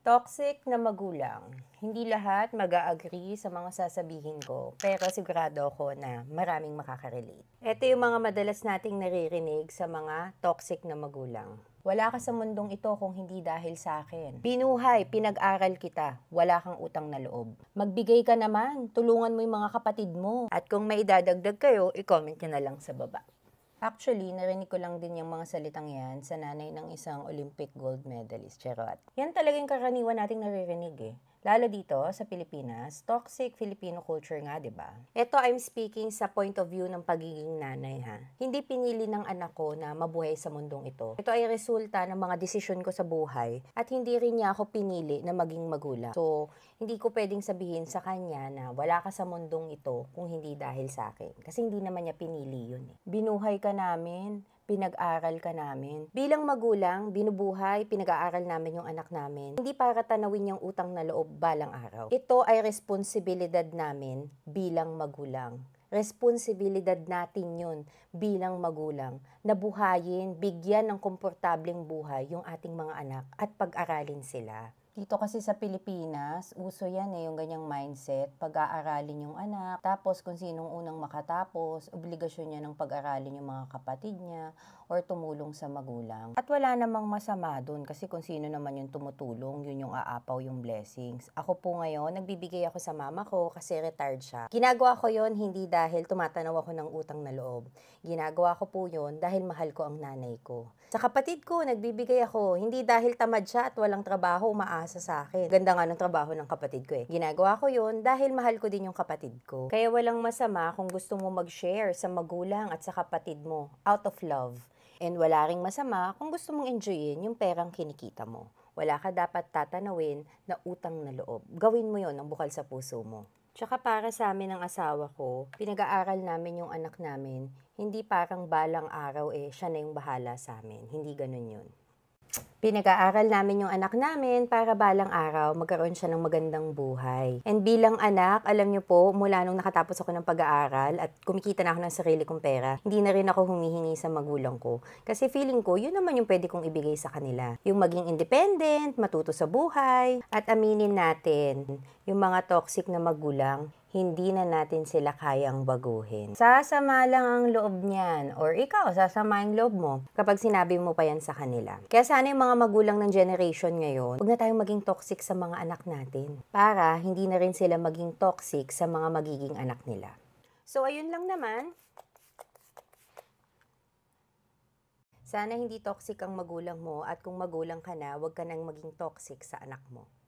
Toxic na magulang. Hindi lahat mag agree sa mga sasabihin ko, pero sigurado ako na maraming makaka-relate. Ito yung mga madalas nating naririnig sa mga toxic na magulang. Wala ka sa mundong ito kung hindi dahil sa akin. Binuhay, pinag-aral kita, wala kang utang na loob. Magbigay ka naman, tulungan mo yung mga kapatid mo. At kung may dadagdag kayo, i-comment nyo na lang sa baba. Actually, narinig ko lang din yung mga salitang yan sa nanay ng isang Olympic gold medalist, Charot. Yan talagang karaniwan nating naririnig eh. Lalo dito sa Pilipinas, toxic Filipino culture nga, 'di ba? Ito I'm speaking sa point of view ng pagiging nanay ha. Hindi pinili ng anak ko na mabuhay sa mundong ito. Ito ay resulta ng mga desisyon ko sa buhay at hindi rin niya ako pinili na maging magulang. So, hindi ko pwedeng sabihin sa kanya na wala ka sa mundong ito kung hindi dahil sa akin. Kasi hindi naman niya pinili 'yun eh. Binuhay ka namin, pinag-aral ka namin. Bilang magulang, binubuhay, pinag-aaral namin yung anak namin. Hindi para tanawin yung utang na loob balang araw. Ito ay responsibilidad namin bilang magulang. Responsibilidad natin yun bilang magulang na buhayin, bigyan ng komportabling buhay yung ating mga anak at pag-aralin sila. Dito kasi sa Pilipinas, uso yan eh, yung ganyang mindset. Pag-aaralin yung anak, tapos kung sinong unang makatapos, obligasyon niya ng pag-aralin yung mga kapatid niya, or tumulong sa magulang. At wala namang masama dun kasi kung sino naman yung tumutulong, yun yung aapaw yung blessings. Ako po ngayon, nagbibigay ako sa mama ko kasi retired siya. Ginagawa ko yon hindi dahil tumatanaw ako ng utang na loob. Ginagawa ko po yon dahil mahal ko ang nanay ko. Sa kapatid ko, nagbibigay ako, hindi dahil tamad siya at walang trabaho, maa umaasa sa akin. Ganda nga ng trabaho ng kapatid ko eh. Ginagawa ko yun dahil mahal ko din yung kapatid ko. Kaya walang masama kung gusto mo mag-share sa magulang at sa kapatid mo out of love. And wala ring masama kung gusto mong enjoyin yung perang kinikita mo. Wala ka dapat tatanawin na utang na loob. Gawin mo yon ng bukal sa puso mo. Tsaka para sa amin ng asawa ko, pinag-aaral namin yung anak namin, hindi parang balang araw eh, siya na yung bahala sa amin. Hindi ganun yun. Pinag-aaral namin yung anak namin para balang araw magkaroon siya ng magandang buhay. And bilang anak, alam niyo po, mula nung nakatapos ako ng pag-aaral at kumikita na ako ng sarili kong pera, hindi na rin ako humihingi sa magulang ko. Kasi feeling ko, yun naman yung pwede kong ibigay sa kanila. Yung maging independent, matuto sa buhay, at aminin natin, yung mga toxic na magulang, hindi na natin sila kayang baguhin. Sasama lang ang loob niyan or ikaw, sasama ang loob mo kapag sinabi mo pa yan sa kanila. Kaya sana yung mga magulang ng generation ngayon, huwag na tayong maging toxic sa mga anak natin para hindi na rin sila maging toxic sa mga magiging anak nila. So, ayun lang naman. Sana hindi toxic ang magulang mo at kung magulang ka na, huwag ka nang maging toxic sa anak mo.